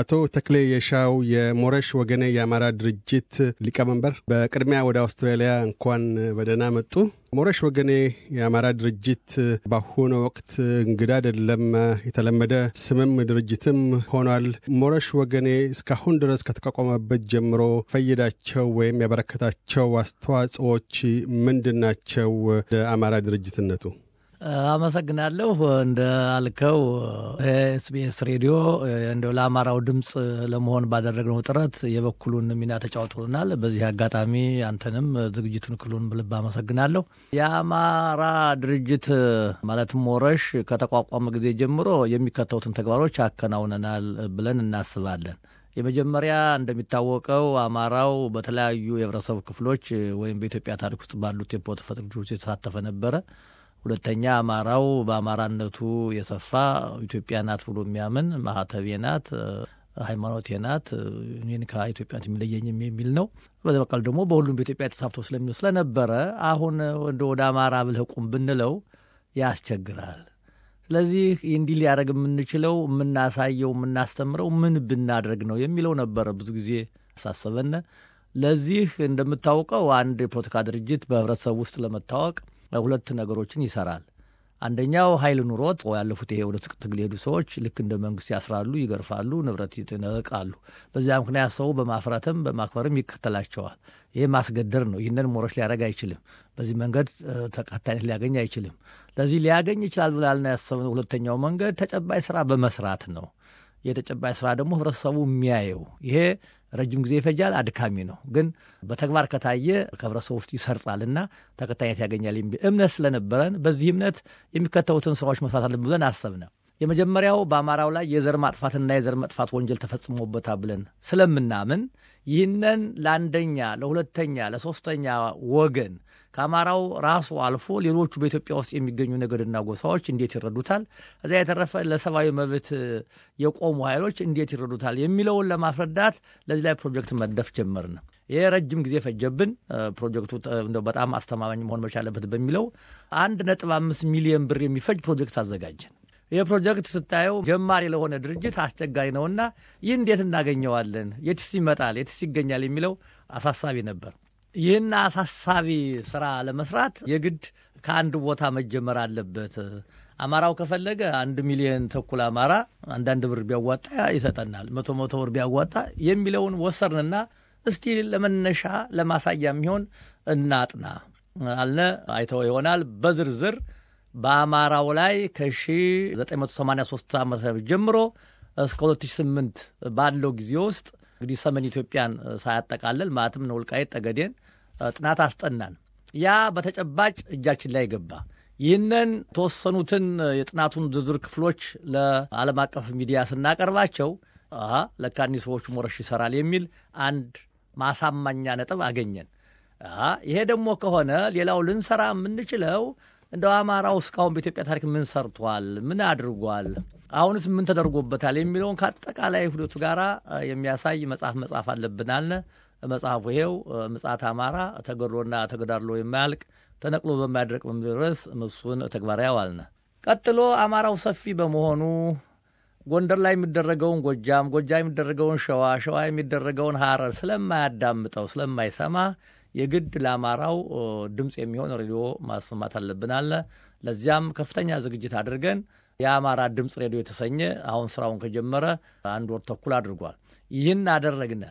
አቶ ተክሌ የሻው የሞረሽ ወገኔ የአማራ ድርጅት ሊቀመንበር፣ በቅድሚያ ወደ አውስትራሊያ እንኳን በደህና መጡ። ሞረሽ ወገኔ የአማራ ድርጅት በአሁኑ ወቅት እንግዳ አይደለም፣ የተለመደ ስምም ድርጅትም ሆኗል። ሞረሽ ወገኔ እስካሁን ድረስ ከተቋቋመበት ጀምሮ ፈየዳቸው ወይም ያበረከታቸው አስተዋጽኦዎች ምንድን ናቸው? ለአማራ ድርጅትነቱ አመሰግናለሁ። እንደ አልከው ኤስቢኤስ ሬዲዮ እንደ ለአማራው ድምፅ ለመሆን ባደረግነው ጥረት የበኩሉን ሚና ተጫውቶናል። በዚህ አጋጣሚ አንተንም ዝግጅቱን ክሉን ብልብ አመሰግናለሁ። የአማራ ድርጅት ማለትም ሞረሽ ከተቋቋመ ጊዜ ጀምሮ የሚከተሉትን ተግባሮች አከናውነናል ብለን እናስባለን። የመጀመሪያ እንደሚታወቀው አማራው በተለያዩ የህብረተሰብ ክፍሎች ወይም በኢትዮጵያ ታሪክ ውስጥ ባሉት የፖለቲካ ድርጅቶች የተሳተፈ ነበረ። ሁለተኛ አማራው በአማራነቱ የሰፋ ኢትዮጵያ ናት ብሎ የሚያምን ማህተቤ ናት ሃይማኖቴ ናት እኔን ከኢትዮጵያ የሚለየኝ የሚል ነው። በዚ በቃል ደግሞ በሁሉም በኢትዮጵያ ተሳብቶ ስለሚ ስለነበረ አሁን ወደ ወደ አማራ ብለህ ቁም ብንለው ያስቸግራል። ስለዚህ እንዲህ ሊያደረግ የምንችለው የምናሳየው፣ የምናስተምረው ምን ብናደርግ ነው የሚለው ነበረ ብዙ ጊዜ ያሳሰበን። ለዚህ እንደምታውቀው አንድ የፖለቲካ ድርጅት በህብረተሰብ ውስጥ ለመታወቅ ሁለት ነገሮችን ይሰራል። አንደኛው ኃይል ኑሮት ያለፉት ይሄ ወደ ትግል ሄዱ ሰዎች ልክ እንደ መንግስት ያስራሉ፣ ይገርፋሉ፣ ንብረት ይነቃሉ። በዚያ ምክንያት ሰው በማፍረትም በማክበርም ይከተላቸዋል። ይህ ማስገደር ነው። ይህንን ሞሮች ሊያደርግ አይችልም። በዚህ መንገድ ተከታይነት ሊያገኝ አይችልም። ለዚህ ሊያገኝ ይችላል ብላልና ያሰብነው ሁለተኛው መንገድ ተጨባጭ ስራ በመስራት ነው። የተጨባጭ ስራ ደግሞ ህብረተሰቡ የሚያየው ይሄ ረጅም ጊዜ ይፈጃል፣ አድካሚ ነው። ግን በተግባር ከታየ ከህብረተሰቡ ውስጥ ይሰርጻል እና ተከታይነት ያገኛል የሚል እምነት ስለነበረን በዚህ እምነት የሚከተሉትን ስራዎች መስራት አለን ብለን አሰብነ። የመጀመሪያው በአማራው ላይ የዘር ማጥፋትና የዘር መጥፋት ወንጀል ተፈጽሞበታል ብለን ስለምናምን ይህንን ለአንደኛ፣ ለሁለተኛ፣ ለሶስተኛ ወገን ከአማራው ራሱ አልፎ ሌሎቹ በኢትዮጵያ ውስጥ የሚገኙ ነገድና ጎሳዎች እንዴት ይረዱታል? እዛ የተረፈ ለሰብአዊ መብት የቆሙ ኃይሎች እንዴት ይረዱታል የሚለውን ለማስረዳት ለዚህ ላይ ፕሮጀክት መደፍ ጀመርን። ይህ ረጅም ጊዜ ፈጀብን። ፕሮጀክቱ በጣም አስተማማኝ መሆን መቻለበት በሚለው አንድ ነጥብ አምስት ሚሊዮን ብር የሚፈጅ ፕሮጀክት አዘጋጀን። ይህ ፕሮጀክት ስታየው ጀማሪ ለሆነ ድርጅት አስቸጋሪ ነውና ይህ እንዴት እናገኘዋለን፣ የትስ ይመጣል፣ የትስ ይገኛል የሚለው አሳሳቢ ነበር። ይህን አሳሳቢ ስራ ለመስራት የግድ ከአንድ ቦታ መጀመር አለበት። አማራው ከፈለገ አንድ ሚሊዮን ተኩል አማራ አንዳንድ ብር ቢያዋጣ ይሰጠናል፣ መቶ መቶ ብር ቢያዋጣ የሚለውን ወሰርንና እስቲ ለመነሻ ለማሳያ የሚሆን እናጥና አልነ። አይተው ይሆናል በዝርዝር በአማራው ላይ ከ1983 ዓ ጀምሮ እስከ 2008 ባለው ጊዜ ውስጥ እንግዲህ ሰሜን ኢትዮጵያን ሳያጠቃልል ማለትም ነው ወልቃይት ጠገዴን ጥናት አስጠናን። ያ በተጨባጭ እጃችን ላይ ገባ። ይህንን የተወሰኑትን የጥናቱን ዝርዝር ክፍሎች ለዓለም አቀፍ ሚዲያ ስናቀርባቸው ለካ እኒህ ሰዎች ሞረሽ ይሰራል የሚል አንድ ማሳማኛ ነጥብ አገኘን። ይሄ ደግሞ ከሆነ ሌላው ልንሰራ የምንችለው እንደ አማራው እስካሁን በኢትዮጵያ ታሪክ ምን ሰርቷል? ምን አድርጓል? አሁንስ ምን ተደርጎበታል? የሚለውን ከአጠቃላይ ሁለቱ ጋር የሚያሳይ መጽሐፍ መጽሐፍ አለብናል። መጽሐፉ ይሄው ምጽአት አማራ ተገድሎና ተገዳድሎ የማያልቅ ተነቅሎ በማያድረቅ በሚል ርዕስ እሱን ተግባራዊ አዋልነ። ቀጥሎ አማራው ሰፊ በመሆኑ ጎንደር ላይ የሚደረገውን ጎጃም፣ ጎጃም የሚደረገውን ሸዋ፣ ሸዋ የሚደረገውን ሐረር ስለማያዳምጠው ስለማይሰማ የግድ ለአማራው ድምፅ የሚሆን ሬዲዮ ማሰማት አለብን አለ። ለዚያም ከፍተኛ ዝግጅት አድርገን የአማራ ድምፅ ሬዲዮ የተሰኘ አሁን ስራውን ከጀመረ አንድ ወር ተኩል አድርጓል። ይህን አደረግነ።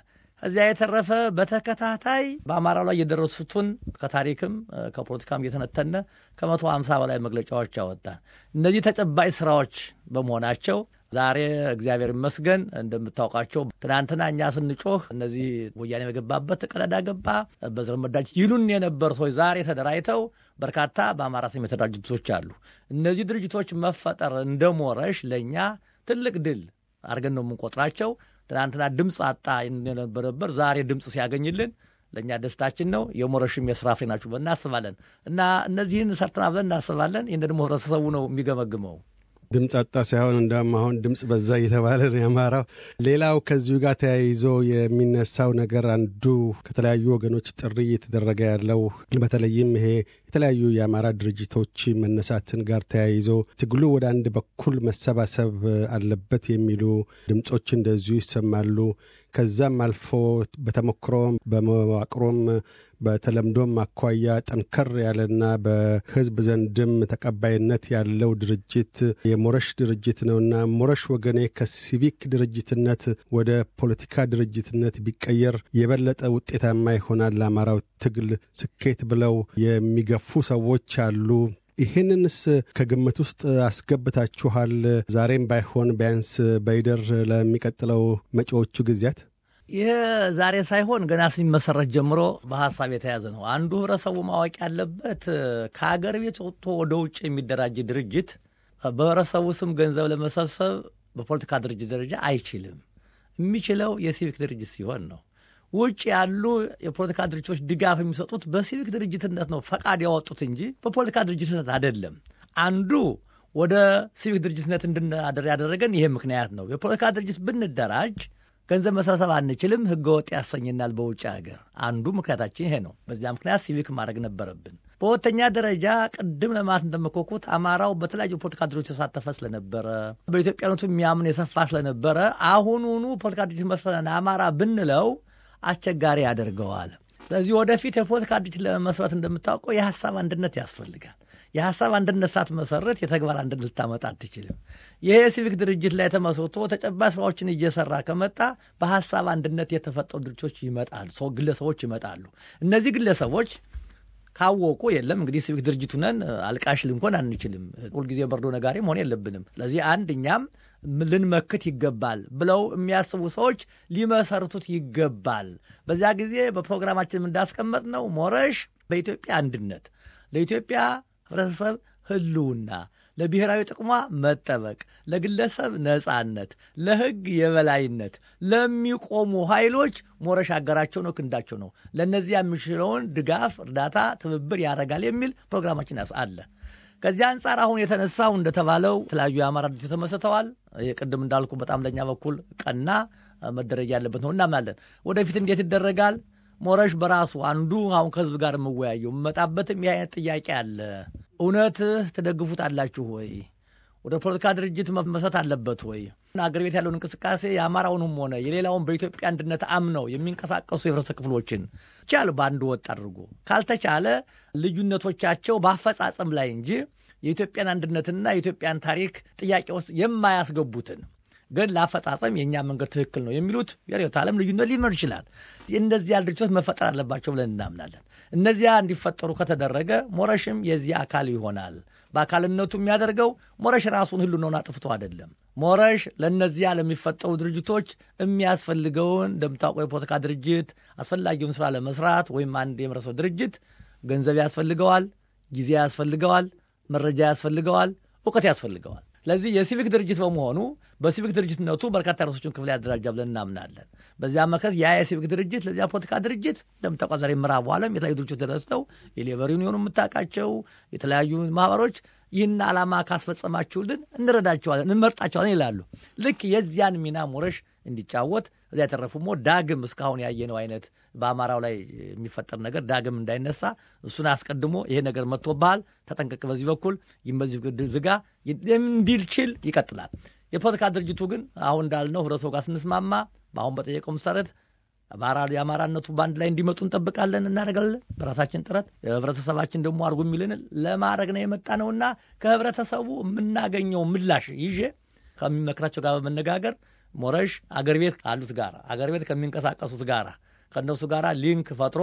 ከዚያ የተረፈ በተከታታይ በአማራ ላይ የደረሱትን ከታሪክም ከፖለቲካም እየተነተነ ከመቶ ሃምሳ በላይ መግለጫዎች ያወጣን። እነዚህ ተጨባጭ ስራዎች በመሆናቸው ዛሬ እግዚአብሔር ይመስገን እንደምታውቃቸው ትናንትና እኛ ስንጮህ እነዚህ ወያኔ በገባበት ቀዳዳ ገባ በዘርመዳጅ ይሉን የነበር ሰዎች ዛሬ ተደራጅተው በርካታ በአማራ ስም የተደራጁ ድርጅቶች አሉ። እነዚህ ድርጅቶች መፈጠር እንደሞረሽ ለእኛ ትልቅ ድል አድርገን ነው የምንቆጥራቸው። ትናንትና ድምፅ አጣ እንደነበረበር ዛሬ ድምፅ ሲያገኝልን ለእኛ ደስታችን ነው። የሞረሽም የስራ ፍሬ ናችሁ እናስባለን እና እነዚህን ሰርተናል ብለን እናስባለን። ይህን ደግሞ ህብረተሰቡ ነው የሚገመግመው። ድምፅ አጣ ሳይሆን እንደም አሁን ድምፅ በዛ እየተባለ ነው ያማራው። ሌላው ከዚሁ ጋር ተያይዞ የሚነሳው ነገር አንዱ ከተለያዩ ወገኖች ጥሪ እየተደረገ ያለው በተለይም ይሄ የተለያዩ የአማራ ድርጅቶች መነሳትን ጋር ተያይዞ ትግሉ ወደ አንድ በኩል መሰባሰብ አለበት የሚሉ ድምፆች እንደዚሁ ይሰማሉ። ከዛም አልፎ በተሞክሮም በመዋቅሮም በተለምዶም አኳያ ጠንከር ያለና በህዝብ ዘንድም ተቀባይነት ያለው ድርጅት የሞረሽ ድርጅት ነውና ሞረሽ ወገኔ ከሲቪክ ድርጅትነት ወደ ፖለቲካ ድርጅትነት ቢቀየር የበለጠ ውጤታማ ይሆናል ለአማራው ትግል ስኬት ብለው የሚገፉ ሰዎች አሉ። ይህንንስ ከግምት ውስጥ አስገብታችኋል? ዛሬም ባይሆን ቢያንስ በይደር ለሚቀጥለው መጪዎቹ ጊዜያት ይህ ዛሬ ሳይሆን ገና ሲመሰረት ጀምሮ በሀሳብ የተያዘ ነው። አንዱ ህብረተሰቡ ማወቅ ያለበት ከሀገር ቤት ወጥቶ ወደ ውጭ የሚደራጅ ድርጅት በህብረተሰቡ ስም ገንዘብ ለመሰብሰብ በፖለቲካ ድርጅት ደረጃ አይችልም። የሚችለው የሲቪክ ድርጅት ሲሆን ነው። ውጭ ያሉ የፖለቲካ ድርጅቶች ድጋፍ የሚሰጡት በሲቪክ ድርጅትነት ነው ፈቃድ ያወጡት እንጂ በፖለቲካ ድርጅትነት አይደለም። አንዱ ወደ ሲቪክ ድርጅትነት እንድናደር ያደረገን ይሄ ምክንያት ነው። የፖለቲካ ድርጅት ብንደራጅ ገንዘብ መሰብሰብ አንችልም፣ ህገወጥ ያሰኘናል በውጭ ሀገር። አንዱ ምክንያታችን ይሄ ነው። በዚያ ምክንያት ሲቪክ ማድረግ ነበረብን። በሁለተኛ ደረጃ ቅድም ለማለት እንደመኮኩት አማራው በተለያዩ ፖለቲካ ድርጅቶች የተሳተፈ ስለነበረ በኢትዮጵያነቱ የሚያምን የሰፋ ስለነበረ አሁኑኑ ፖለቲካ ድርጅት መስለን አማራ ብንለው አስቸጋሪ ያደርገዋል። ስለዚህ ወደፊት የፖለቲካ ድርጅት ለመስራት እንደምታውቀው የሀሳብ አንድነት ያስፈልጋል። የሀሳብ አንድነት ሳትመሰረት የተግባር አንድነት ልታመጣ አትችልም። ይሄ ሲቪክ ድርጅት ላይ ተመስርቶ ተጨባጭ ስራዎችን እየሰራ ከመጣ በሀሳብ አንድነት የተፈጠሩ ድርጅቶች ይመጣሉ፣ ሰው ግለሰቦች ይመጣሉ። እነዚህ ግለሰቦች ካወቁ የለም እንግዲህ ሲቪክ ድርጅቱ ነን አልቃሽ ልንኮን አንችልም፣ ሁልጊዜ በርዶ ነጋሪ መሆን የለብንም። ስለዚህ አንድ እኛም ልንመክት ይገባል ብለው የሚያስቡ ሰዎች ሊመሰርቱት ይገባል። በዚያ ጊዜ በፕሮግራማችን እንዳስቀመጥ ነው ሞረሽ በኢትዮጵያ አንድነት፣ ለኢትዮጵያ ህብረተሰብ ህልውና፣ ለብሔራዊ ጥቅሟ መጠበቅ፣ ለግለሰብ ነፃነት፣ ለህግ የበላይነት ለሚቆሙ ኃይሎች ሞረሽ አገራቸው ነው፣ ክንዳቸው ነው። ለእነዚያ የሚችለውን ድጋፍ፣ እርዳታ፣ ትብብር ያደርጋል የሚል ፕሮግራማችን አለ። ከዚህ አንጻር አሁን የተነሳው እንደተባለው የተለያዩ የአማራ ድርጅት ተመስርተዋል። የቅድም እንዳልኩ በጣም ለእኛ በኩል ቀና መደረግ ያለበት ነው እናምናለን። ወደፊት እንዴት ይደረጋል? ሞረሽ በራሱ አንዱ አሁን ከህዝብ ጋር የምወያየው የምመጣበትም ይህ አይነት ጥያቄ አለ። እውነት ትደግፉት አላችሁ ወይ? ወደ ፖለቲካ ድርጅት መመሰት አለበት ወይ? አገር ቤት ያለውን እንቅስቃሴ የአማራውንም ሆነ የሌላውን በኢትዮጵያ አንድነት አምነው የሚንቀሳቀሱ የህብረተሰብ ክፍሎችን ቻል በአንድ ወጥ አድርጎ ካልተቻለ ልዩነቶቻቸው በአፈጻጸም ላይ እንጂ የኢትዮጵያን አንድነትና የኢትዮጵያን ታሪክ ጥያቄ ውስጥ የማያስገቡትን ግን ለአፈጻጸም የእኛ መንገድ ትክክል ነው የሚሉት የርዕዮተ ዓለም ልዩነት ሊኖር ይችላል። እንደዚህ ድርጅቶች መፈጠር አለባቸው ብለን እናምናለን። እነዚያ እንዲፈጠሩ ከተደረገ ሞረሽም የዚህ አካል ይሆናል። በአካልነቱ የሚያደርገው ሞረሽ ራሱን ህልውናውን አጥፍቶ አይደለም። ሞረሽ ለእነዚያ ለሚፈጠሩ ድርጅቶች የሚያስፈልገውን እንደምታውቀው የፖለቲካ ድርጅት አስፈላጊውን ስራ ለመስራት ወይም አንድ የመረሰው ድርጅት ገንዘብ ያስፈልገዋል፣ ጊዜ ያስፈልገዋል፣ መረጃ ያስፈልገዋል፣ እውቀት ያስፈልገዋል። ስለዚህ የሲቪክ ድርጅት በመሆኑ በሲቪክ ድርጅትነቱ በርካታ ርዕሶችን ክፍል ያደራጃ ብለን እናምናለን። በዚያ መከት ያ የሲቪክ ድርጅት ለዚያ ፖለቲካ ድርጅት እንደምታውቋት ዛሬ ምዕራቡ ዓለም የተለያዩ ድርጅቶች ተነስተው የሌበር ዩኒዮኑ የምታውቃቸው የተለያዩ ማህበሮች ይህን ዓላማ ካስፈጸማችሁልን እንረዳቸዋለን፣ እንመርጣቸዋለን ይላሉ። ልክ የዚያን ሚና ሞረሽ እንዲጫወት እዚያ ሞ ዳግም እስካሁን ያየነው አይነት በአማራው ላይ የሚፈጠር ነገር ዳግም እንዳይነሳ እሱን አስቀድሞ ይሄ ነገር መጥቶብሃል፣ ተጠንቀቅ፣ በዚህ በኩል ይህም በዚህ ዝጋ ችል ይቀጥላል። የፖለቲካ ድርጅቱ ግን አሁን እንዳልነው ህብረተሰቡ ጋር ስንስማማ አሁን በጠየቀው መሰረት የአማራነቱ በአንድ ላይ እንዲመጡ እንጠብቃለን፣ እናደርጋለን። በራሳችን ጥረት ህብረተሰባችን ደግሞ አድርጉ የሚልን ለማድረግ ነው የመጣ ነውና ከህብረተሰቡ የምናገኘው ምላሽ ይዤ ከሚመክራቸው ጋር በመነጋገር ሞረሽ አገር ቤት ካሉት ጋር አገር ቤት ከሚንቀሳቀሱት ጋር ከእነሱ ጋር ሊንክ ፈጥሮ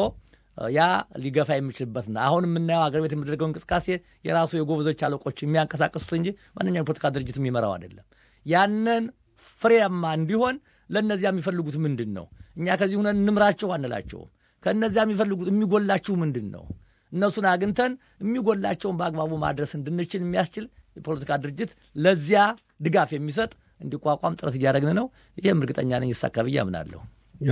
ያ ሊገፋ የሚችልበት ነው። አሁን የምናየው አገር ቤት የሚደረገው እንቅስቃሴ የራሱ የጎበዞች አለቆች የሚያንቀሳቀሱት እንጂ ማንኛውም የፖለቲካ ድርጅት የሚመራው አይደለም። ያንን ፍሬያማ እንዲሆን ለእነዚያ የሚፈልጉት ምንድን ነው? እኛ ከዚህ ሁነን እንምራቸው አንላቸውም። ከእነዚያ የሚፈልጉት የሚጎላችሁ ምንድን ነው? እነሱን አግኝተን የሚጎላቸውን በአግባቡ ማድረስ እንድንችል የሚያስችል የፖለቲካ ድርጅት ለዚያ ድጋፍ የሚሰጥ እንዲቋቋም ጥረት እያደረግን ነው። ይህም እርግጠኛ ነኝ ይሳካ ብዬ አምናለሁ።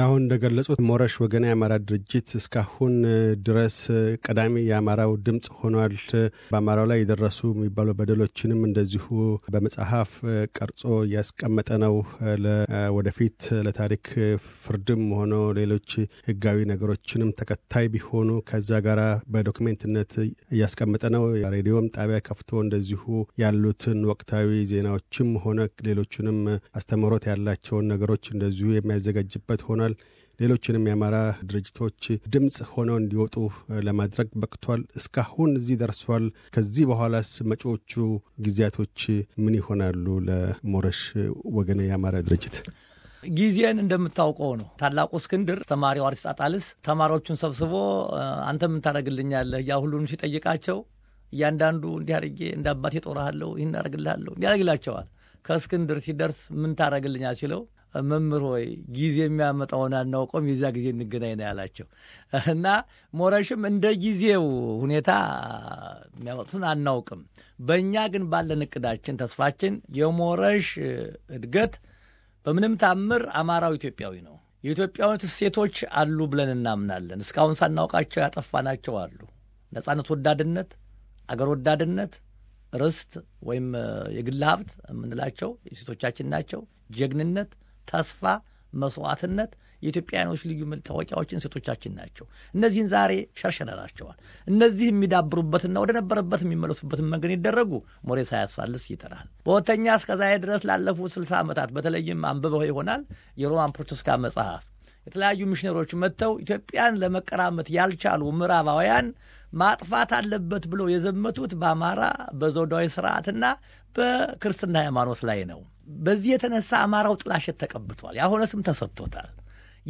አሁን እንደገለጹት ሞረሽ ወገን የአማራ ድርጅት እስካሁን ድረስ ቀዳሚ የአማራው ድምፅ ሆኗል። በአማራው ላይ የደረሱ የሚባሉ በደሎችንም እንደዚሁ በመጽሐፍ ቀርጾ እያስቀመጠ ነው። ወደፊት ለታሪክ ፍርድም ሆኖ ሌሎች ሕጋዊ ነገሮችንም ተከታይ ቢሆኑ ከዛ ጋር በዶክሜንትነት እያስቀመጠ ነው። ሬዲዮም ጣቢያ ከፍቶ እንደዚሁ ያሉትን ወቅታዊ ዜናዎችም ሆነ ሌሎቹንም አስተምህሮት ያላቸውን ነገሮች እንደዚሁ የሚያዘጋጅበት ሆነ ሆኗል። ሌሎችንም የአማራ ድርጅቶች ድምፅ ሆነው እንዲወጡ ለማድረግ በቅቷል። እስካሁን እዚህ ደርሷል። ከዚህ በኋላስ መጪዎቹ ጊዜያቶች ምን ይሆናሉ? ለሞረሽ ወገነ የአማራ ድርጅት ጊዜን እንደምታውቀው ነው። ታላቁ እስክንድር ተማሪው አሪስጣጣልስ ተማሪዎቹን ሰብስቦ አንተ ምን ታደርግልኛለህ? ያ ሁሉን ሲጠይቃቸው እያንዳንዱ እንዲህ አድርጌ እንደ አባቴ ጦርሃለሁ፣ ይህን አደርግልሃለሁ እንዲህ ከእስክንድር ሲደርስ ምን ታደርግልኛል ሲለው መምህር ሆይ ጊዜ የሚያመጣውን አናውቀውም፣ የዚያ ጊዜ እንገናኝ ነው ያላቸው እና ሞረሽም እንደ ጊዜው ሁኔታ የሚያመጡትን አናውቅም። በእኛ ግን ባለን እቅዳችን፣ ተስፋችን የሞረሽ እድገት በምንም ታምር አማራው ኢትዮጵያዊ ነው። የኢትዮጵያዊነት እሴቶች አሉ ብለን እናምናለን። እስካሁን ሳናውቃቸው ያጠፋናቸው አሉ። ነጻነት ወዳድነት፣ አገር ወዳድነት፣ ርስት ወይም የግል ሀብት የምንላቸው እሴቶቻችን ናቸው። ጀግንነት ተስፋ፣ መስዋዕትነት የኢትዮጵያውያኖች ልዩ መታወቂያዎችን ሴቶቻችን ናቸው። እነዚህን ዛሬ ሸርሸረናቸዋል። እነዚህ የሚዳብሩበትና ወደ ነበረበት የሚመለሱበትን መንገድ ይደረጉ ሞሬ ሳያሳልስ ይጥራል። በሁለተኛ እስከ ድረስ ላለፉት ስልሳ ዓመታት በተለይም አንብበው ይሆናል የሮማን ፕሮቴስካ መጽሐፍ የተለያዩ ሚሽነሮች መጥተው ኢትዮጵያን ለመቀራመት ያልቻሉ ምዕራባውያን ማጥፋት አለበት ብሎ የዘመቱት በአማራ በዘውዳዊ ስርዓትና በክርስትና ሃይማኖት ላይ ነው። በዚህ የተነሳ አማራው ጥላሸት ተቀብቷል። ያሆነ ስም ተሰጥቶታል።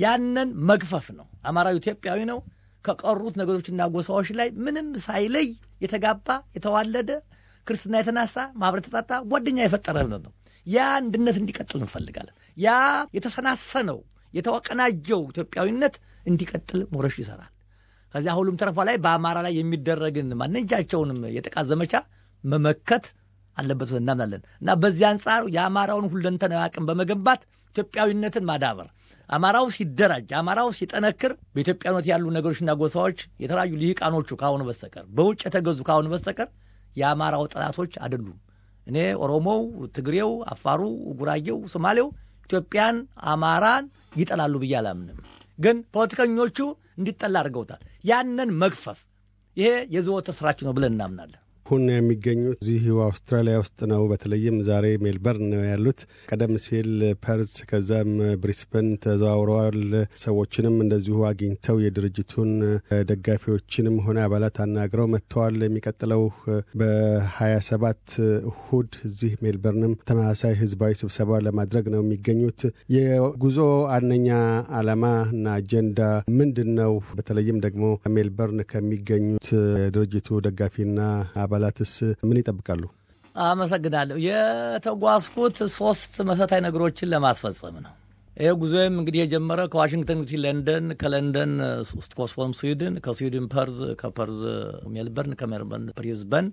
ያንን መግፈፍ ነው። አማራው ኢትዮጵያዊ ነው። ከቀሩት ነገዶችና ጎሳዎች ላይ ምንም ሳይለይ የተጋባ የተዋለደ ክርስትና የተናሳ ማህበረ ተጣጣ ጓደኛ የፈጠረልን ነው። ያ አንድነት እንዲቀጥል እንፈልጋለን። ያ የተሰናሰነው የተቀናጀው ኢትዮጵያዊነት እንዲቀጥል ሞረሽ ይሰራል። ከዚያ ሁሉም ተረፋ ላይ በአማራ ላይ የሚደረግን ማንኛቸውንም የጥቃት ዘመቻ መመከት አለበት እናምናለን እና በዚህ አንጻር የአማራውን ሁለንተናዊ አቅም በመገንባት ኢትዮጵያዊነትን ማዳበር አማራው ሲደራጅ አማራው ሲጠነክር በኢትዮጵያነት ያሉ ነገሮችና ጎሳዎች የተለያዩ ልሂቃኖቹ ካሁኑ በስተቀር በውጭ የተገዙ ካሁኑ በስተቀር የአማራው ጠላቶች አይደሉም። እኔ ኦሮሞው፣ ትግሬው፣ አፋሩ፣ ጉራጌው፣ ሶማሌው ኢትዮጵያን፣ አማራን ይጠላሉ ብዬ አላምንም። ግን ፖለቲከኞቹ እንዲጠላ አድርገውታል። ያንን መግፈፍ ይሄ የዘወትር ስራችሁ ነው ብለን እናምናለን። አሁን የሚገኙት እዚህ አውስትራሊያ ውስጥ ነው። በተለይም ዛሬ ሜልበርን ነው ያሉት። ቀደም ሲል ፐርስ፣ ከዛም ብሪስበን ተዘዋውረዋል። ሰዎችንም እንደዚሁ አግኝተው የድርጅቱን ደጋፊዎችንም ሆነ አባላት አናግረው መጥተዋል። የሚቀጥለው በሀያ ሰባት እሁድ እዚህ ሜልበርንም ተመሳሳይ ህዝባዊ ስብሰባ ለማድረግ ነው የሚገኙት። የጉዞ ዋነኛ አላማ እና አጀንዳ ምንድን ነው? በተለይም ደግሞ ሜልበርን ከሚገኙት ድርጅቱ ደጋፊና አባላት አባላትስ ምን ይጠብቃሉ? አመሰግናለሁ። የተጓዝኩት ሶስት መሰረታዊ ነገሮችን ለማስፈጸም ነው። ይህ ጉዞም እንግዲህ የጀመረ ከዋሽንግተን ዲሲ ለንደን፣ ከለንደን ስቶክስሆልም ስዊድን፣ ከስዊድን ፐርዝ፣ ከፐርዝ ሜልበርን፣ ከሜልበርን ብሪዝበን፣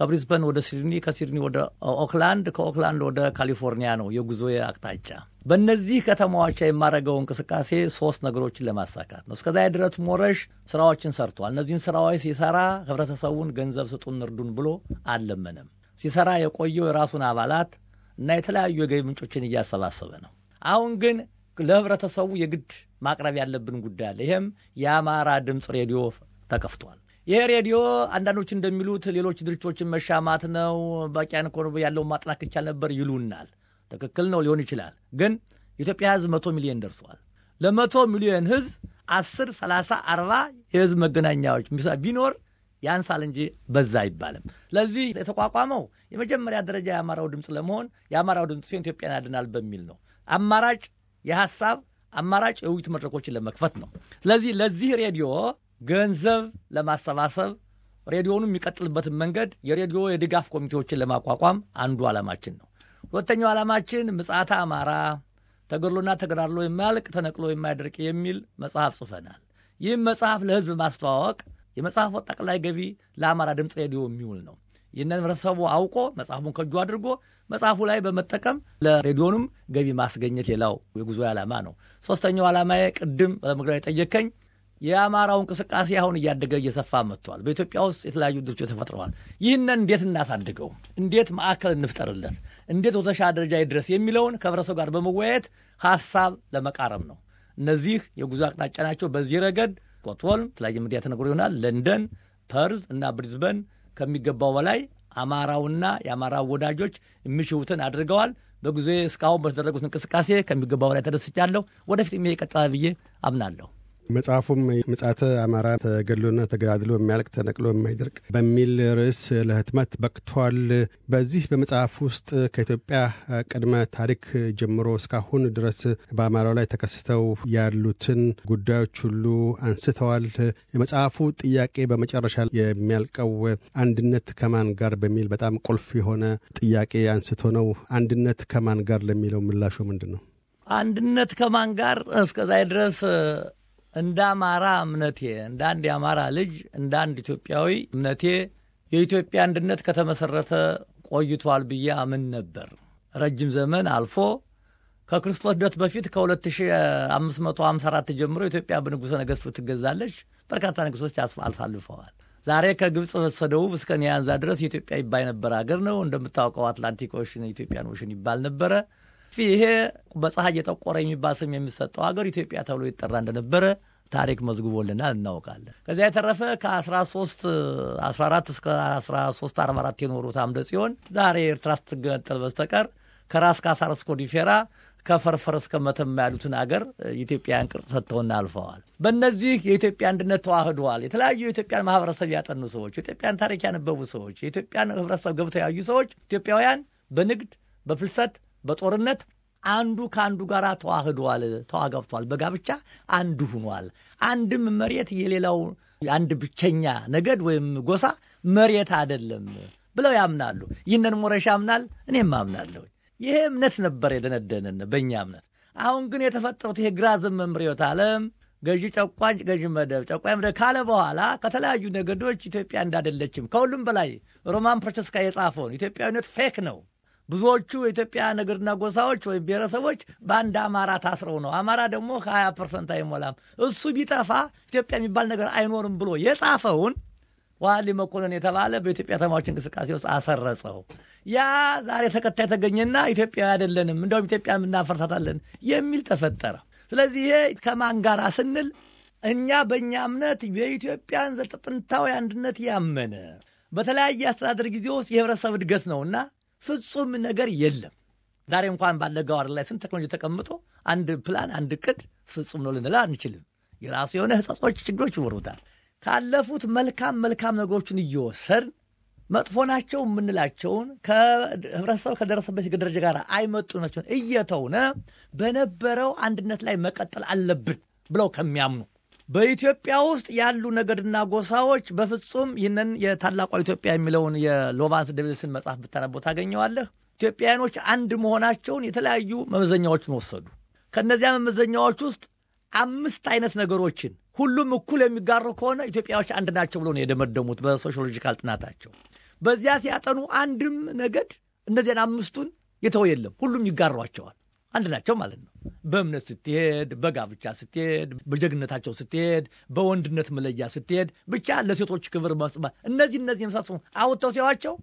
ከብሪዝበን ወደ ሲድኒ፣ ከሲድኒ ወደ ኦክላንድ፣ ከኦክላንድ ወደ ካሊፎርኒያ ነው የጉዞ አቅጣጫ። በእነዚህ ከተማዎች የማደርገው እንቅስቃሴ ሶስት ነገሮችን ለማሳካት ነው። እስከዛ ድረስ ሞረሽ ስራዎችን ሰርቷል። እነዚህን ስራዎች ሲሰራ ህብረተሰቡን ገንዘብ ስጡን፣ እርዱን ብሎ አልለመነም። ሲሰራ የቆየው የራሱን አባላት እና የተለያዩ የገቢ ምንጮችን እያሰባሰበ ነው። አሁን ግን ለህብረተሰቡ የግድ ማቅረብ ያለብን ጉዳይ አለ። ይህም የአማራ ድምፅ ሬዲዮ ተከፍቷል። ይህ ሬዲዮ አንዳንዶች እንደሚሉት ሌሎች ድርጅቶችን መሻማት ነው። በቂያን ያለውን ማጥናት ይቻል ነበር ይሉናል። ትክክል ነው፣ ሊሆን ይችላል። ግን የኢትዮጵያ ህዝብ መቶ ሚሊዮን ደርሰዋል። ለመቶ ሚሊዮን ህዝብ አስር ሰላሳ አርባ የህዝብ መገናኛዎች ቢኖር ያንሳል እንጂ በዛ አይባልም። ለዚህ የተቋቋመው የመጀመሪያ ደረጃ የአማራው ድምፅ ለመሆን የአማራው ድምፅ ሲሆን ኢትዮጵያን ያድናል በሚል ነው። አማራጭ የሀሳብ አማራጭ የውይይት መድረኮችን ለመክፈት ነው። ስለዚህ ለዚህ ሬዲዮ ገንዘብ ለማሰባሰብ ሬዲዮኑ የሚቀጥልበትን መንገድ የሬዲዮ የድጋፍ ኮሚቴዎችን ለማቋቋም አንዱ ዓላማችን ነው። ሁለተኛው ዓላማችን ምጽአተ አማራ ተገድሎና ተገዳድሎ የማያልቅ ተነቅሎ የማይደርቅ የሚል መጽሐፍ ጽፈናል። ይህም መጽሐፍ ለህዝብ ማስተዋወቅ የመጽሐፉ ጠቅላይ ገቢ ለአማራ ድምፅ ሬዲዮ የሚውል ነው። ይህንን ህብረተሰቡ አውቆ መጽሐፉን ከእጁ አድርጎ መጽሐፉ ላይ በመጠቀም ለሬዲዮንም ገቢ ማስገኘት ሌላው የጉዞ ዓላማ ነው። ሶስተኛው ዓላማዬ ቅድም በመግቢያ የጠየከኝ የአማራው እንቅስቃሴ አሁን እያደገ እየሰፋ መጥቷል። በኢትዮጵያ ውስጥ የተለያዩ ድርጅቶች ተፈጥረዋል። ይህንን እንዴት እናሳድገው፣ እንዴት ማዕከል እንፍጠርለት፣ እንዴት ወተሻ ደረጃ ይድረስ የሚለውን ከህብረተሰቡ ጋር በመወያየት ሀሳብ ለመቃረም ነው። እነዚህ የጉዞ አቅጣጫ ናቸው። በዚህ ረገድ ኮትወልም የተለያየ ሚዲያ ተነግሮ ይሆናል። ለንደን፣ ፐርዝ እና ብሪዝበን ከሚገባው በላይ አማራውና የአማራው ወዳጆች የሚችሉትን አድርገዋል። በጊዜ እስካሁን በተደረጉት እንቅስቃሴ ከሚገባው በላይ ተደስቻለሁ። ወደፊት የሚቀጥላል ብዬ አምናለሁ። መጽሐፉም ምጻተ አማራ ተገሎና ተገዳድሎ የሚያልቅ ተነቅሎ የማይደርቅ በሚል ርዕስ ለህትመት በቅቷል። በዚህ በመጽሐፍ ውስጥ ከኢትዮጵያ ቅድመ ታሪክ ጀምሮ እስካሁን ድረስ በአማራው ላይ ተከስተው ያሉትን ጉዳዮች ሁሉ አንስተዋል። የመጽሐፉ ጥያቄ በመጨረሻ የሚያልቀው አንድነት ከማን ጋር በሚል በጣም ቁልፍ የሆነ ጥያቄ አንስቶ ነው። አንድነት ከማን ጋር ለሚለው ምላሹ ምንድን ነው? አንድነት ከማን ጋር እስከዛ ድረስ እንደ አማራ እምነቴ እንደ አንድ የአማራ ልጅ እንደ አንድ ኢትዮጵያዊ እምነቴ የኢትዮጵያ አንድነት ከተመሰረተ ቆይቷል ብዬ አምን ነበር። ረጅም ዘመን አልፎ ከክርስቶስ ልደት በፊት ከ2554 ጀምሮ ኢትዮጵያ በንጉሠ ነገሥት ትገዛለች። በርካታ ንጉሶች አሳልፈዋል። ዛሬ ከግብፅ በስተደቡብ እስከ ኒያንዛ ድረስ ኢትዮጵያ ይባል ነበር። አገር ነው እንደምታውቀው፣ አትላንቲክ ኦሽን፣ ኢትዮጵያን ኦሽን ይባል ነበረ። ይሄ በፀሐይ እየጠቆረ የሚባል ስም የሚሰጠው ሀገር ኢትዮጵያ ተብሎ ይጠራ እንደነበረ ታሪክ መዝግቦልናል እናውቃለን። ከዚያ የተረፈ ከ1314 እስከ 1344 የኖሩት አምደ ጽዮን ዛሬ ኤርትራ ስትገነጠል በስተቀር ከራስ ካሳር እስከ ዲፌራ ከፈርፈር እስከ መተማ ያሉትን አገር ኢትዮጵያን ቅርጽ ሰጥተውና አልፈዋል። በእነዚህ የኢትዮጵያ አንድነት ተዋህደዋል። የተለያዩ የኢትዮጵያን ማህበረሰብ ያጠኑ ሰዎች፣ የኢትዮጵያን ታሪክ ያነበቡ ሰዎች፣ የኢትዮጵያን ህብረተሰብ ገብተው ያዩ ሰዎች ኢትዮጵያውያን በንግድ በፍልሰት በጦርነት አንዱ ከአንዱ ጋር ተዋህዷል፣ ተዋገብቷል። በጋብቻ አንድ ሁኗል። አንድም መሬት የሌላው አንድ ብቸኛ ነገድ ወይም ጎሳ መሬት አይደለም ብለው ያምናሉ። ይህንን ሞረሽ ያምናል፣ እኔም አምናለሁ። ይሄ እምነት ነበር የደነደንን በእኛ እምነት። አሁን ግን የተፈጠሩት ይሄ ግራ ዘመም ርዕዮተ ዓለም ገዢ ጨቋጭ፣ ገዢ መደብ፣ ጨቋኝ መደብ ካለ በኋላ ከተለያዩ ነገዶች ኢትዮጵያ እንዳደለችም ከሁሉም በላይ ሮማን ፕሮቸስካ የጻፈውን ኢትዮጵያዊነት ፌክ ነው ብዙዎቹ የኢትዮጵያ ነገድና ጎሳዎች ወይም ብሔረሰቦች በአንድ አማራ ታስረው ነው። አማራ ደግሞ ከ20 ፐርሰንት አይሞላም። እሱ ቢጠፋ ኢትዮጵያ የሚባል ነገር አይኖርም ብሎ የጻፈውን ዋሊ መኮንን የተባለ በኢትዮጵያ ተማዎች እንቅስቃሴ ውስጥ አሰረጸው። ያ ዛሬ ተከታይ ተገኘና ኢትዮጵያ አይደለንም፣ እንደውም ኢትዮጵያ እናፈርሳታለን የሚል ተፈጠረ። ስለዚህ ይሄ ከማን ጋራ ስንል እኛ በእኛ እምነት የኢትዮጵያን ዘጠጥንታዊ አንድነት ያመነ በተለያየ አስተዳደር ጊዜ ውስጥ የህብረተሰብ እድገት ነውና ፍጹም ነገር የለም። ዛሬ እንኳን ባለገው ባለጋው ላይ ስንት ቴክኖሎጂ ተቀምጦ አንድ ፕላን አንድ ቅድ ፍጹም ነው ልንላ አንችልም። የራሱ የሆነ ሕጸጾች፣ ችግሮች ይኖሩታል። ካለፉት መልካም መልካም ነገሮችን እየወሰድን መጥፎ ናቸው የምንላቸውን ከህብረተሰብ ከደረሰበት ደረጃ ጋር አይመጡ ናቸውን እየተውነ በነበረው አንድነት ላይ መቀጠል አለብን ብለው ከሚያምኑ በኢትዮጵያ ውስጥ ያሉ ነገድና ጎሳዎች በፍጹም ይህንን የታላቋ ኢትዮጵያ የሚለውን የሎባንስ ደብልስን መጽሐፍ ብታነበው ታገኘዋለህ። ኢትዮጵያውያኖች አንድ መሆናቸውን የተለያዩ መመዘኛዎችን ወሰዱ። ከእነዚያ መመዘኛዎች ውስጥ አምስት አይነት ነገሮችን ሁሉም እኩል የሚጋሩ ከሆነ ኢትዮጵያዎች አንድ ናቸው ብሎ ነው የደመደሙት በሶሽሎጂካል ጥናታቸው። በዚያ ሲያጠኑ አንድም ነገድ እነዚያን አምስቱን የተው የለም፣ ሁሉም ይጋሯቸዋል። አንድ ናቸው ማለት ነው። በእምነት ስትሄድ፣ በጋብቻ ስትሄድ፣ በጀግነታቸው ስትሄድ፣ በወንድነት መለያ ስትሄድ፣ ብቻ ለሴቶች ክብር መስማ እነዚህ እነዚህ የመሳሰሉ አውጥተው ሲዋቸው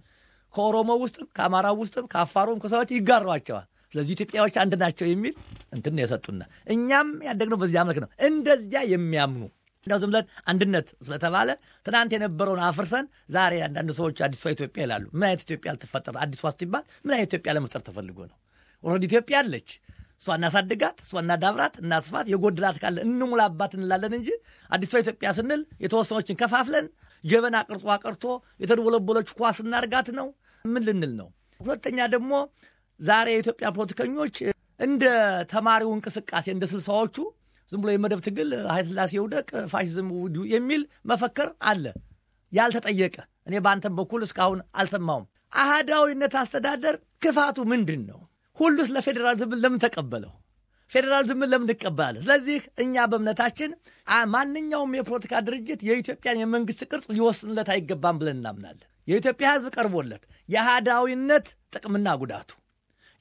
ከኦሮሞ ውስጥም ከአማራ ውስጥም ከአፋሮም ከሰዎች ይጋሯቸዋል። ስለዚህ ኢትዮጵያዎች አንድ ናቸው የሚል እንትን የሰጡና እኛም ያደግነው በዚህ አምልክ ነው። እንደዚያ የሚያምኑ እንደው ብለን አንድነት ስለተባለ ትናንት የነበረውን አፍርሰን ዛሬ አንዳንድ ሰዎች አዲሷ ኢትዮጵያ ይላሉ። ምን አይነት ኢትዮጵያ ልትፈጠር አዲሷ ስትባል ምን አይነት ኢትዮጵያ ለመፍጠር ተፈልጎ ነው? ኦልሬዲ ኢትዮጵያ አለች። እሷ እናሳድጋት፣ እሷ እናዳብራት፣ እናስፋት፣ የጎደላት ካለ እንሙላባት እንላለን እንጂ አዲሷ ኢትዮጵያ ስንል የተወሰኖችን ከፋፍለን ጀበና ቅርጿ ቀርቶ የተድቦለቦለች ኳስ እናርጋት ነው። ምን ልንል ነው? ሁለተኛ ደግሞ ዛሬ የኢትዮጵያ ፖለቲከኞች እንደ ተማሪው እንቅስቃሴ እንደ ስልሳዎቹ ዝም ብሎ የመደብ ትግል፣ ኃይለሥላሴ ይውደቅ፣ ፋሽዝም ውዱ የሚል መፈክር አለ ያልተጠየቀ። እኔ በአንተም በኩል እስካሁን አልሰማውም። አህዳዊነት አስተዳደር ክፋቱ ምንድን ነው? ሁሉስ ለፌዴራሊዝምን ለምን ተቀበለው? ፌዴራሊዝምን ለምን ይቀበላል? ስለዚህ እኛ በእምነታችን ማንኛውም የፖለቲካ ድርጅት የኢትዮጵያን የመንግስት ቅርጽ ሊወስንለት አይገባም ብለን እናምናለን። የኢትዮጵያ ሕዝብ ቀርቦለት የአህዳዊነት ጥቅምና ጉዳቱ፣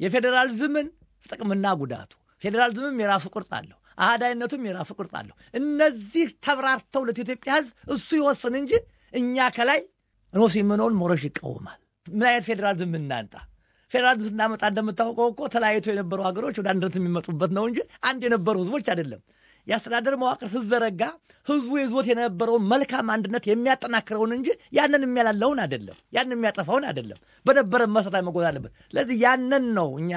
የፌዴራሊዝምን ጥቅምና ጉዳቱ፣ ፌዴራሊዝምም የራሱ ቅርጽ አለው፣ አህዳዊነቱም የራሱ ቅርጽ አለው። እነዚህ ተብራርተው የኢትዮጵያ ሕዝብ እሱ ይወስን እንጂ እኛ ከላይ የምንሆን ሞረሽ ይቃወማል። ምን አይነት ፌዴራሊዝም እናንጣ? ፌዴራሊዝም ስናመጣ እንደምታውቀው እኮ ተለያይቶ የነበሩ ሀገሮች ወደ አንድነት የሚመጡበት ነው እንጂ አንድ የነበሩ ህዝቦች አይደለም። የአስተዳደር መዋቅር ስዘረጋ ህዝቡ ይዞት የነበረውን መልካም አንድነት የሚያጠናክረውን እንጂ ያንን የሚያላለውን አይደለም፣ ያንን የሚያጠፋውን አይደለም። በነበረ መሰረት ላይ መጓዝ አለበት። ስለዚህ ያንን ነው እኛ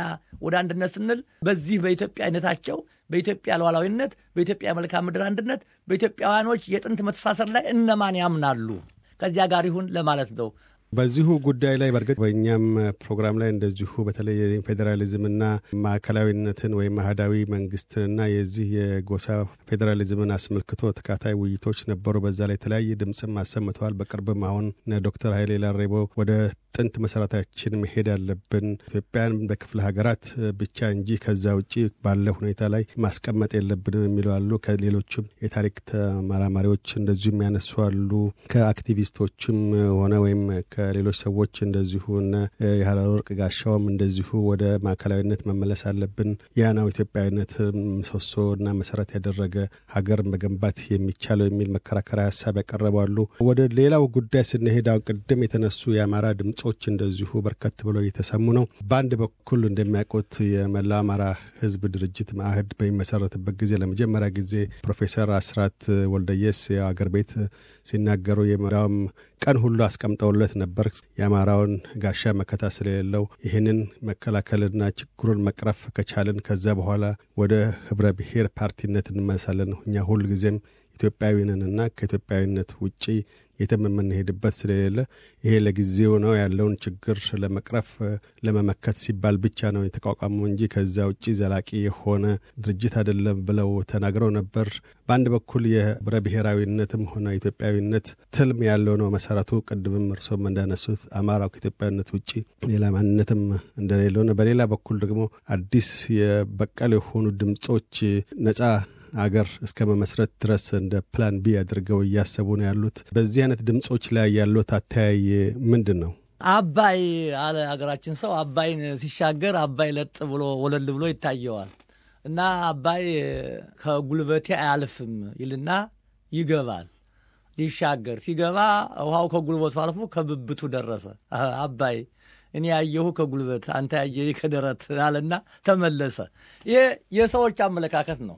ወደ አንድነት ስንል በዚህ በኢትዮጵያ አይነታቸው፣ በኢትዮጵያ ሉዓላዊነት፣ በኢትዮጵያ መልካም ምድር አንድነት፣ በኢትዮጵያውያኖች የጥንት መተሳሰር ላይ እነማን ያምናሉ ከዚያ ጋር ይሁን ለማለት ነው። በዚሁ ጉዳይ ላይ በእርግጥ በእኛም ፕሮግራም ላይ እንደዚሁ በተለይ ፌዴራሊዝምና ማዕከላዊነትን ወይም አህዳዊ መንግስትንና የዚህ የጎሳ ፌዴራሊዝምን አስመልክቶ ተካታይ ውይይቶች ነበሩ። በዛ ላይ የተለያየ ድምፅም አሰምተዋል። በቅርብም አሁን ዶክተር ሀይሌ ላሬቦ ወደ ጥንት መሰረታችን መሄድ አለብን። ኢትዮጵያን በክፍለ ሀገራት ብቻ እንጂ ከዛ ውጭ ባለ ሁኔታ ላይ ማስቀመጥ የለብንም የሚሉ አሉ። ከሌሎችም የታሪክ ተመራማሪዎች እንደዚሁ የሚያነሱ አሉ። ከአክቲቪስቶችም ሆነ ወይም ከሌሎች ሰዎች እንደዚሁ እነ የሀረር ወርቅ ጋሻውም እንደዚሁ ወደ ማዕከላዊነት መመለስ አለብን፣ ያ ነው ኢትዮጵያዊነት ምሰሶ እና መሰረት ያደረገ ሀገር መገንባት የሚቻለው የሚል መከራከሪያ ሀሳብ ያቀረባሉ። ወደ ሌላው ጉዳይ ስንሄድ አሁን ቅድም የተነሱ የአማራ ድምጽ ድምፆች እንደዚሁ በርከት ብለው እየተሰሙ ነው። በአንድ በኩል እንደሚያውቁት የመላ አማራ ህዝብ ድርጅት ማህድ በሚመሰረትበት ጊዜ ለመጀመሪያ ጊዜ ፕሮፌሰር አስራት ወልደየስ የአገር ቤት ሲናገሩ የመራውም ቀን ሁሉ አስቀምጠውለት ነበር። የአማራውን ጋሻ መከታ ስለሌለው ይህንን መከላከልና ችግሩን መቅረፍ ከቻልን ከዛ በኋላ ወደ ህብረ ብሔር ፓርቲነት እንመሳለን እኛ ሁልጊዜም ኢትዮጵያዊንንና ከኢትዮጵያዊነት ውጪ የትም የምንሄድበት ስለሌለ ይሄ ለጊዜው ነው ያለውን ችግር ለመቅረፍ ለመመከት ሲባል ብቻ ነው የተቋቋመው እንጂ ከዛ ውጪ ዘላቂ የሆነ ድርጅት አይደለም ብለው ተናግረው ነበር። በአንድ በኩል የህብረ ብሔራዊነትም ሆነ ኢትዮጵያዊነት ትልም ያለው ነው መሰረቱ። ቅድምም እርሶም እንዳነሱት አማራው ከኢትዮጵያዊነት ውጭ ሌላ ማንነትም እንደሌለው ነው። በሌላ በኩል ደግሞ አዲስ የበቀል የሆኑ ድምፆች ነጻ አገር እስከ መመስረት ድረስ እንደ ፕላን ቢ አድርገው እያሰቡ ነው ያሉት። በዚህ አይነት ድምፆች ላይ ያሉት አተያይ ምንድን ነው? አባይ አለ ሀገራችን ሰው አባይን ሲሻገር አባይ ለጥ ብሎ ወለል ብሎ ይታየዋል እና አባይ ከጉልበቴ አያልፍም ይልና ይገባል። ሊሻገር ሲገባ ውሃው ከጉልበቱ አልፎ ከብብቱ ደረሰ። አባይ እኔ ያየሁ ከጉልበት አንተ ያየ ከደረት አለና ተመለሰ። ይህ የሰዎች አመለካከት ነው።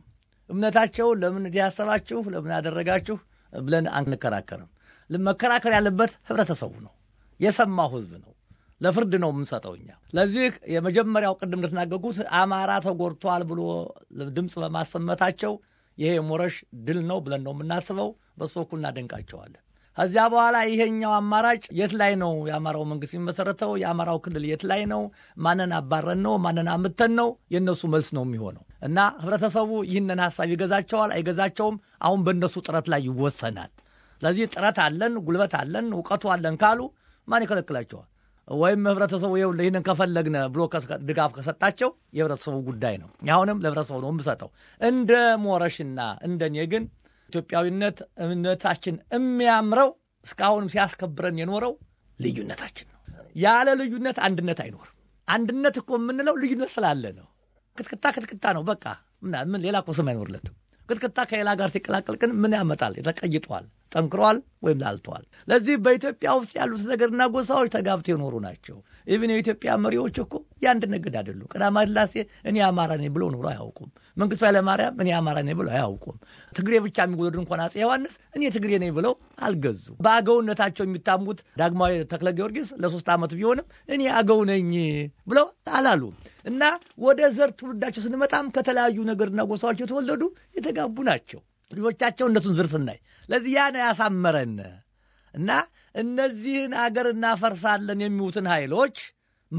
እምነታቸው ለምን እንዲያሰባችሁ ለምን ያደረጋችሁ ብለን አንከራከርም። መከራከር ያለበት ህብረተሰቡ ነው፣ የሰማው ህዝብ ነው። ለፍርድ ነው የምንሰጠው እኛ። ለዚህ የመጀመሪያው ቅድም እንደተናገርኩት አማራ ተጎድቷል ብሎ ድምፅ በማሰመታቸው ይሄ የሞረሽ ድል ነው ብለን ነው የምናስበው። በሱ በኩል እናደንቃቸዋለን። ከዚያ በኋላ ይሄኛው አማራጭ የት ላይ ነው የአማራው መንግስት የሚመሰረተው? የአማራው ክልል የት ላይ ነው? ማንን አባረን ነው? ማንን አምተን ነው? የእነሱ መልስ ነው የሚሆነው። እና ህብረተሰቡ ይህንን ሀሳብ ይገዛቸዋል አይገዛቸውም፣ አሁን በእነሱ ጥረት ላይ ይወሰናል። ስለዚህ ጥረት አለን፣ ጉልበት አለን፣ እውቀቱ አለን ካሉ ማን ይከለክላቸዋል? ወይም ህብረተሰቡ ይህንን ከፈለግነ ብሎ ድጋፍ ከሰጣቸው የህብረተሰቡ ጉዳይ ነው። አሁንም ለህብረተሰቡ ነው የምሰጠው። እንደ ሞረሽና እንደኔ ግን ኢትዮጵያዊነት እምነታችን የሚያምረው እስካሁንም ሲያስከብረን የኖረው ልዩነታችን ነው። ያለ ልዩነት አንድነት አይኖርም። አንድነት እኮ የምንለው ልዩነት ስላለ ነው። ክትክታ ክትክታ ነው። በቃ ምን ሌላ እኮ አይኖርለትም። ክትክታ ከሌላ ጋር ሲቀላቀል ግን ምን ያመጣል? ተቀይጠዋል። ጠንክረዋል ወይም ላልተዋል። ለዚህ በኢትዮጵያ ውስጥ ያሉት ነገርና ጎሳዎች ተጋብተው የኖሩ ናቸው። ኢቭን የኢትዮጵያ መሪዎች እኮ የአንድ ነገድ አይደሉ። ቀዳማዊ ሥላሴ እኔ አማራ ነኝ ብሎ ኖሮ አያውቁም። መንግስቱ ኃይለማርያም እኔ አማራ ነኝ ብሎ አያውቁም። ትግሬ ብቻ የሚወለዱ እንኳን አፄ ዮሐንስ እኔ ትግሬ ነኝ ብለው አልገዙ። በአገውነታቸው የሚታሙት ዳግማዊ ተክለ ጊዮርጊስ ለሶስት ዓመት ቢሆንም እኔ አገው ነኝ ብለው አላሉ እና ወደ ዘር ትውልዳቸው ስንመጣም ከተለያዩ ነገርና ጎሳዎች የተወለዱ የተጋቡ ናቸው። ልጆቻቸው እነሱን ዝር ስናይ ለዚህ ያ ነው ያሳመረን እና እነዚህን አገር እናፈርሳለን የሚውትን ኃይሎች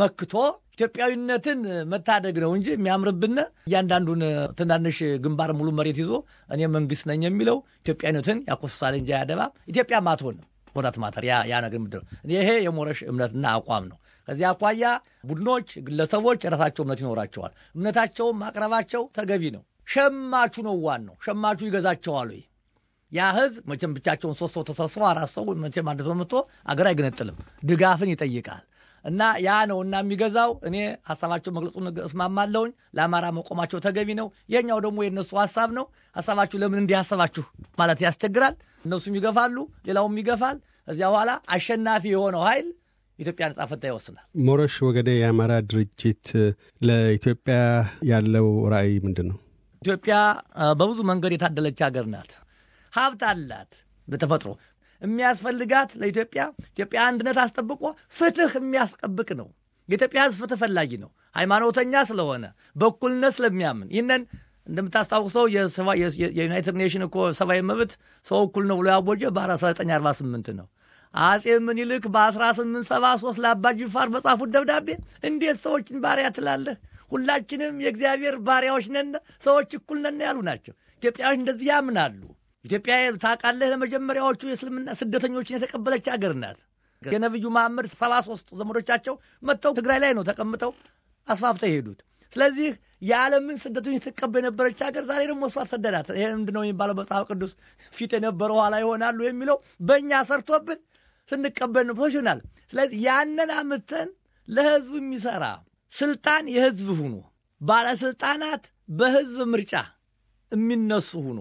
መክቶ ኢትዮጵያዊነትን መታደግ ነው እንጂ የሚያምርብን እያንዳንዱን ትናንሽ ግንባር ሙሉ መሬት ይዞ እኔ መንግስት ነኝ የሚለው ኢትዮጵያዊነትን ያኮስሳል እንጂ አያደባም። ኢትዮጵያ ማትሆን ወዳት ማተር ያ ነገር ምድር ይሄ የሞረሽ እምነትና አቋም ነው። ከዚህ አኳያ ቡድኖች፣ ግለሰቦች የራሳቸው እምነት ይኖራቸዋል። እምነታቸውም ማቅረባቸው ተገቢ ነው። ሸማቹ ነው ዋናው። ሸማቹ ይገዛቸዋል ወይ ያ ህዝብ መቼም ብቻቸውን ሶስት ሰው ተሰብስበ አራት ሰው መቼም አንድ ሰው መጥቶ አገር አይገነጥልም። ድጋፍን ይጠይቃል እና ያ ነው እና የሚገዛው። እኔ ሀሳባቸው መግለጹ እስማማለውኝ። ለአማራ መቆማቸው ተገቢ ነው። የኛው ደግሞ የእነሱ ሀሳብ ነው። ሀሳባችሁ ለምን እንዲህ ሀሳባችሁ ማለት ያስቸግራል። እነሱም ይገፋሉ፣ ሌላውም ይገፋል። እዚያ በኋላ አሸናፊ የሆነው ኃይል ኢትዮጵያ ነጻ ፈታ ይወስናል። ሞሮሽ ወገደ የአማራ ድርጅት ለኢትዮጵያ ያለው ራዕይ ምንድን ነው? ኢትዮጵያ በብዙ መንገድ የታደለች ሀገር ናት። ሀብት አላት በተፈጥሮ የሚያስፈልጋት ለኢትዮጵያ ኢትዮጵያ አንድነት አስጠብቆ ፍትህ የሚያስጠብቅ ነው። የኢትዮጵያ ሕዝብ ፍትህ ፈላጊ ነው። ሃይማኖተኛ ስለሆነ በእኩልነት ስለሚያምን ይህንን እንደምታስታውሰው የዩናይትድ ኔሽን እኮ ሰብአዊ መብት ሰው እኩል ነው ብሎ ያወጀ በ1948 ነው። አጼ ምኒልክ በ1873 ለአባ ጅፋር በጻፉት ደብዳቤ እንዴት ሰዎችን ባሪያ ትላለህ? ሁላችንም የእግዚአብሔር ባሪያዎች ነን፣ ሰዎች እኩል ነን ያሉ ናቸው። ኢትዮጵያውያን እንደዚህ ያምናሉ። ኢትዮጵያ ታውቃለህ፣ ለመጀመሪያዎቹ የእስልምና ስደተኞችን የተቀበለች አገር ናት። የነቢዩ መሐመድ ሰባ ሶስት ዘመዶቻቸው መጥተው ትግራይ ላይ ነው ተቀምጠው አስፋፍተው የሄዱት። ስለዚህ የዓለምን ስደተኞች ትቀበል የነበረች ሀገር ዛሬ ደግሞ እሷ ሰደዳት። ይህ ምንድነው የሚባለው? መጽሐፍ ቅዱስ ፊት የነበረ ኋላ ይሆናሉ የሚለው በእኛ ሰርቶብን ስንቀበል ነው ስለዚህ ያንን አምተን ለህዝቡ የሚሰራ ስልጣን የህዝብ ሁኖ ባለስልጣናት በህዝብ ምርጫ የሚነሱ ሁኖ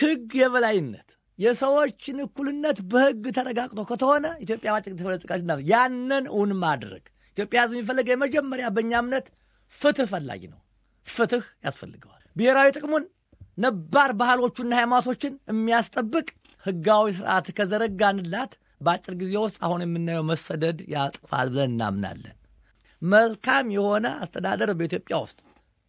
ህግ የበላይነት የሰዎችን እኩልነት በህግ ተረጋግጦ ከተሆነ ኢትዮጵያ ባጭቅ ተፈለጥቃች ያንን እውን ማድረግ ኢትዮጵያ ህዝብ የሚፈለገ የመጀመሪያ በእኛ እምነት ፍትህ ፈላጊ ነው። ፍትህ ያስፈልገዋል። ብሔራዊ ጥቅሙን ነባር ባህሎቹና ሃይማኖቶችን የሚያስጠብቅ ህጋዊ ስርዓት ከዘረጋንላት በአጭር ጊዜ ውስጥ አሁን የምናየው መሰደድ ያጥፋል ብለን እናምናለን። መልካም የሆነ አስተዳደር በኢትዮጵያ ውስጥ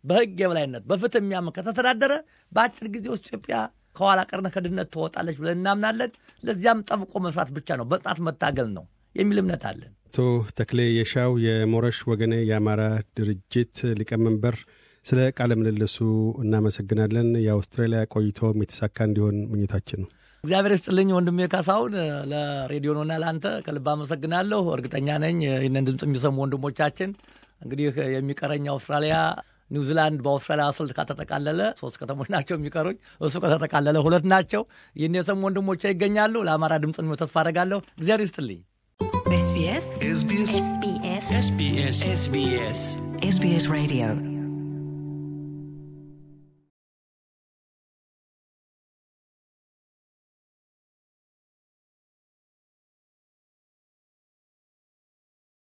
በህግ የበላይነት በፍትህ የሚያምን ከተተዳደረ በአጭር ጊዜ ውስጥ ኢትዮጵያ ከኋላ ቀርነ ከድነት ትወጣለች ብለን እናምናለን። ለዚያም ጠብቆ መስራት ብቻ ነው፣ በጽናት መታገል ነው የሚል እምነት አለን። አቶ ተክሌ የሻው የሞረሽ ወገኔ የአማራ ድርጅት ሊቀመንበር፣ ስለ ቃለ ምልልሱ እናመሰግናለን። የአውስትራሊያ ቆይቶም የተሳካ እንዲሆን ምኞታችን ነው። እግዚአብሔር ይስጥልኝ ወንድሜ ካሳሁን፣ ነውና ለአንተ ከልብ አመሰግናለሁ። እርግጠኛ ነኝ ይህንን ድምፅ የሚሰሙ ወንድሞቻችን እንግዲህ የሚቀረኝ አውስትራሊያ፣ ኒውዚላንድ በአውስትራሊያ ስልት ከተጠቃለለ ሶስት ከተሞች ናቸው የሚቀሩኝ። እሱ ከተጠቃለለ ሁለት ናቸው። ይህን የሰሙ ወንድሞቼ ይገኛሉ። ለአማራ ድምፅ ተስፋ አደርጋለሁ። እግዚአብሔር ይስጥልኝ። ሬዲዮ